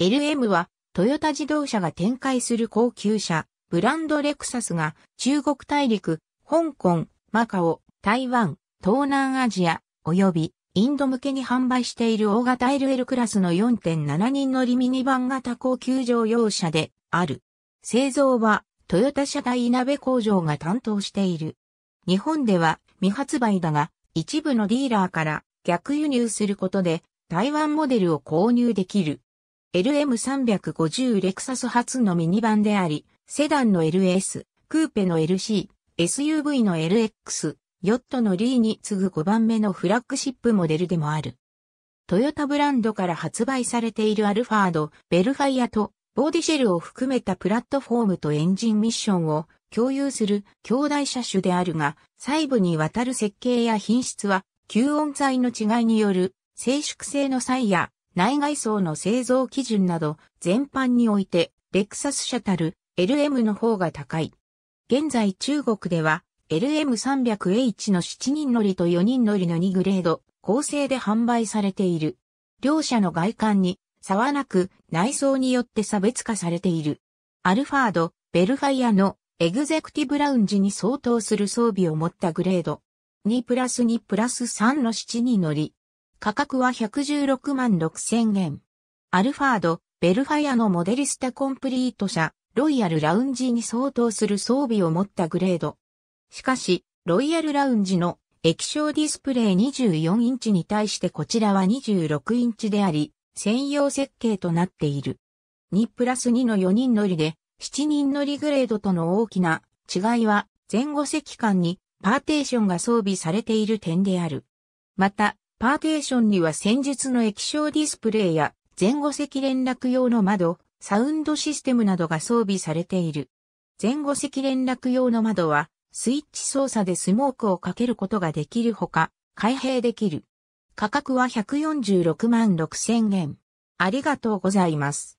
LM はトヨタ自動車が展開する高級車、ブランドレクサスが中国大陸、香港、マカオ、台湾、東南アジア、及びインド向けに販売している大型 LL クラスの4.7人乗りミニバン型高級乗用車である。製造はトヨタ社大稲部工場が担当している。日本では未発売だが一部のディーラーから逆輸入することで台湾モデルを購入できる。LM350 レクサス初のミニバンであり、セダンの LS、クーペの LC、SUV の LX、ヨットのリーに次ぐ5番目のフラッグシップモデルでもある。トヨタブランドから発売されているアルファード、ベルファイアとボディシェルを含めたプラットフォームとエンジンミッションを共有する兄弟車種であるが、細部にわたる設計や品質は吸音材の違いによる静粛性の差や内外装の製造基準など全般においてレクサスャたる LM の方が高い。現在中国では LM300H の7人乗りと4人乗りの2グレード構成で販売されている。両者の外観に差はなく内装によって差別化されている。アルファード、ベルファイアのエグゼクティブラウンジに相当する装備を持ったグレード。2プラス2プラス3の7人乗り。価格は116万6000円。アルファード、ベルファイアのモデリスタコンプリート車、ロイヤルラウンジに相当する装備を持ったグレード。しかし、ロイヤルラウンジの液晶ディスプレイ24インチに対してこちらは26インチであり、専用設計となっている。2プラス2の4人乗りで、7人乗りグレードとの大きな違いは、前後席間にパーテーションが装備されている点である。また、パーテーションには戦術の液晶ディスプレイや前後席連絡用の窓、サウンドシステムなどが装備されている。前後席連絡用の窓はスイッチ操作でスモークをかけることができるほか、開閉できる。価格は146万6000円。ありがとうございます。